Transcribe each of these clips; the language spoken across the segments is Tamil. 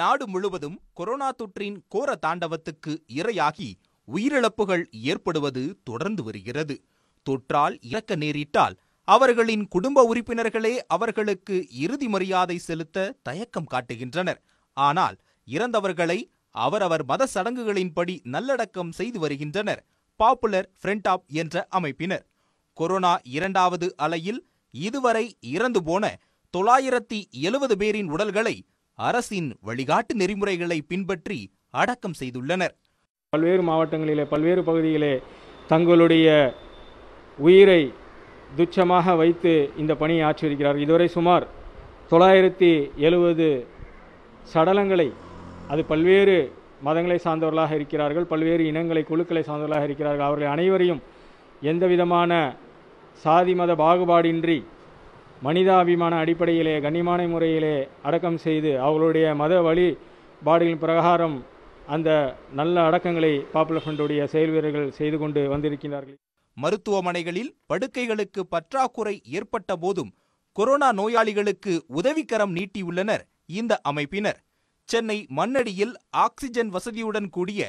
நாடு முழுவதும் கொரோனா தொற்றின் கோர தாண்டவத்துக்கு இரையாகி உயிரிழப்புகள் ஏற்படுவது தொடர்ந்து வருகிறது தொற்றால் இறக்க நேரிட்டால் அவர்களின் குடும்ப உறுப்பினர்களே அவர்களுக்கு இறுதி மரியாதை செலுத்த தயக்கம் காட்டுகின்றனர் ஆனால் இறந்தவர்களை அவரவர் மத சடங்குகளின்படி நல்லடக்கம் செய்து வருகின்றனர் பாப்புலர் ஃப்ரண்ட் ஆப் என்ற அமைப்பினர் கொரோனா இரண்டாவது அலையில் இதுவரை இறந்து போன தொள்ளாயிரத்தி எழுபது பேரின் உடல்களை அரசின் வழிகாட்டு நெறிமுறைகளை பின்பற்றி அடக்கம் செய்துள்ளனர் பல்வேறு மாவட்டங்களிலே பல்வேறு பகுதிகளிலே தங்களுடைய உயிரை துச்சமாக வைத்து இந்த பணியை ஆற்றியிருக்கிறார் இதுவரை சுமார் தொள்ளாயிரத்தி எழுபது சடலங்களை அது பல்வேறு மதங்களை சார்ந்தவர்களாக இருக்கிறார்கள் பல்வேறு இனங்களை குழுக்களை சார்ந்தவர்களாக இருக்கிறார்கள் அவர்கள் அனைவரையும் எந்த விதமான சாதி மத பாகுபாடின்றி மனிதாபிமான அடிப்படையிலே கண்ணியமான முறையிலே அடக்கம் செய்து அவர்களுடைய மத வழிபாடுகளின் பிரகாரம் அந்த நல்ல அடக்கங்களை பாப்புலர் ஃப்ரண்டுடைய செயல் வீரர்கள் செய்து கொண்டு வந்திருக்கிறார்கள் மருத்துவமனைகளில் படுக்கைகளுக்கு பற்றாக்குறை ஏற்பட்ட போதும் கொரோனா நோயாளிகளுக்கு உதவிக்கரம் நீட்டியுள்ளனர் இந்த அமைப்பினர் சென்னை மண்ணடியில் ஆக்சிஜன் வசதியுடன் கூடிய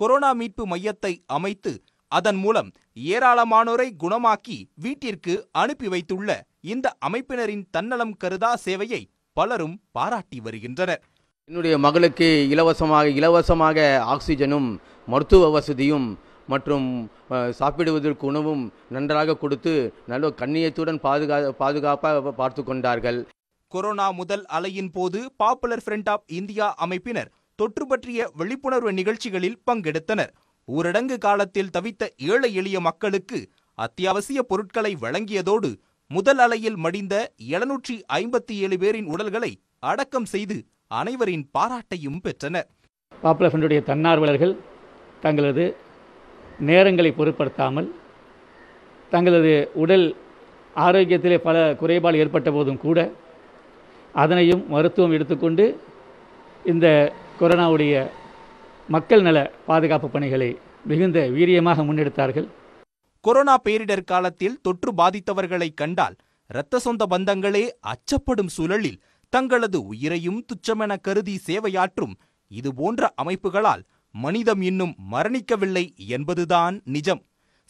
கொரோனா மீட்பு மையத்தை அமைத்து அதன் மூலம் ஏராளமானோரை குணமாக்கி வீட்டிற்கு அனுப்பி வைத்துள்ள இந்த அமைப்பினரின் தன்னலம் கருதா சேவையை பலரும் பாராட்டி வருகின்றனர் என்னுடைய மகளுக்கு இலவசமாக இலவசமாக ஆக்சிஜனும் மருத்துவ வசதியும் மற்றும் சாப்பிடுவதற்கு உணவும் நன்றாக கொடுத்து நல்ல கண்ணியத்துடன் பாதுகா பாதுகாப்பாக பார்த்து கொண்டார்கள் கொரோனா முதல் அலையின் போது பாப்புலர் ஃப்ரண்ட் ஆஃப் இந்தியா அமைப்பினர் தொற்று பற்றிய விழிப்புணர்வு நிகழ்ச்சிகளில் பங்கெடுத்தனர் ஊரடங்கு காலத்தில் தவித்த ஏழை எளிய மக்களுக்கு அத்தியாவசிய பொருட்களை வழங்கியதோடு முதல் அலையில் மடிந்த எழுநூற்றி ஐம்பத்தி ஏழு பேரின் உடல்களை அடக்கம் செய்து அனைவரின் பாராட்டையும் பெற்றனர் பாப்புலர் தன்னார்வலர்கள் தங்களது நேரங்களை பொருட்படுத்தாமல் தங்களது உடல் ஆரோக்கியத்திலே பல குறைபாடு ஏற்பட்ட போதும் கூட அதனையும் மருத்துவம் எடுத்துக்கொண்டு இந்த கொரோனாவுடைய மக்கள் நல பாதுகாப்பு பணிகளை மிகுந்த வீரியமாக முன்னெடுத்தார்கள் கொரோனா பேரிடர் காலத்தில் தொற்று பாதித்தவர்களை கண்டால் இரத்த சொந்த பந்தங்களே அச்சப்படும் சூழலில் தங்களது உயிரையும் துச்சமென கருதி சேவையாற்றும் இதுபோன்ற அமைப்புகளால் மனிதம் இன்னும் மரணிக்கவில்லை என்பதுதான் நிஜம்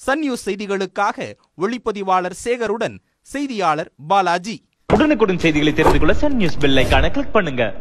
சன் நியூஸ் செய்திகளுக்காக ஒளிப்பதிவாளர் சேகருடன் செய்தியாளர் பாலாஜி உடனுக்குடன் செய்திகளை தெரிந்து கொள்ள சன் நியூஸ் பெல்லைக்கான கிளிக் பண்ணுங்க